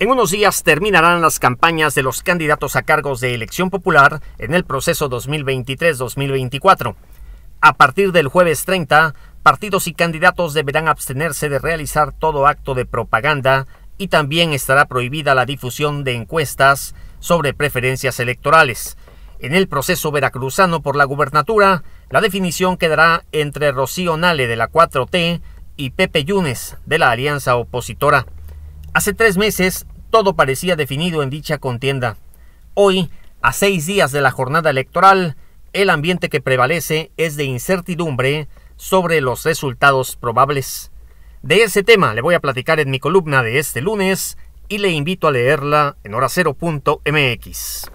En unos días terminarán las campañas de los candidatos a cargos de elección popular en el proceso 2023-2024. A partir del jueves 30, partidos y candidatos deberán abstenerse de realizar todo acto de propaganda y también estará prohibida la difusión de encuestas sobre preferencias electorales. En el proceso veracruzano por la gubernatura, la definición quedará entre Rocío Nale de la 4T y Pepe Yunes de la Alianza Opositora. Hace tres meses todo parecía definido en dicha contienda. Hoy, a seis días de la jornada electoral, el ambiente que prevalece es de incertidumbre sobre los resultados probables. De ese tema le voy a platicar en mi columna de este lunes y le invito a leerla en horacero.mx.